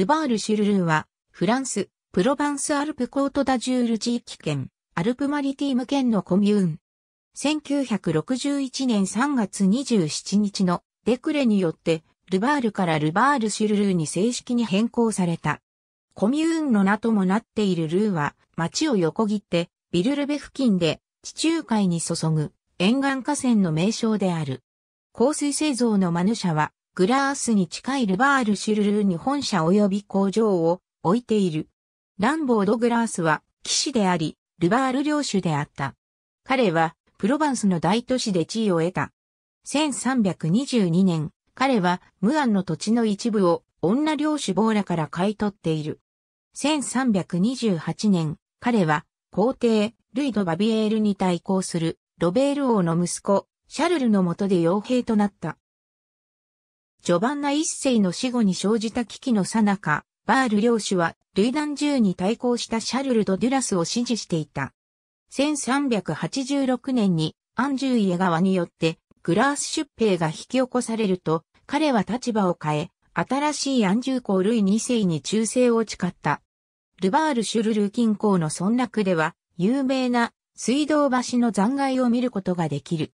ルバール・シュルルーは、フランス、プロヴァンス・アルプ・コート・ダ・ジュール地域圏、アルプ・マリティーム県のコミューン。1961年3月27日のデクレによって、ルバールからルバール・シュルルーに正式に変更された。コミューンの名ともなっているルーは、町を横切って、ビルルベ付近で、地中海に注ぐ、沿岸河川の名称である。香水製造のマヌ社は、グラースに近いルバール・シュルルーに本社及び工場を置いている。ランボード・グラースは騎士であり、ルバール領主であった。彼はプロバンスの大都市で地位を得た。1322年、彼はムアンの土地の一部を女領主ボーラから買い取っている。1328年、彼は皇帝、ルイド・バビエールに対抗するロベール王の息子、シャルルのもとで傭兵となった。ジョバンナ一世の死後に生じた危機の最中、バール領主は、類団銃に対抗したシャルル・ド・デュラスを支持していた。1386年に、アンジュイエ川によって、グラース出兵が引き起こされると、彼は立場を変え、新しいアンジュー公イ二世に忠誠を誓った。ルバール・シュルル近郊の村落では、有名な水道橋の残骸を見ることができる。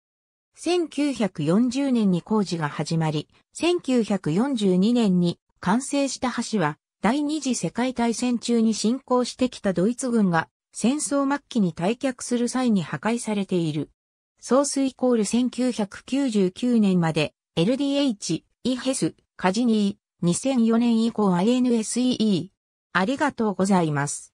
1940年に工事が始まり、1942年に完成した橋は、第二次世界大戦中に侵攻してきたドイツ軍が戦争末期に退却する際に破壊されている。総数イコール1999年まで LDH、イヘス、カジニー、2004年以降 INSEE。ありがとうございます。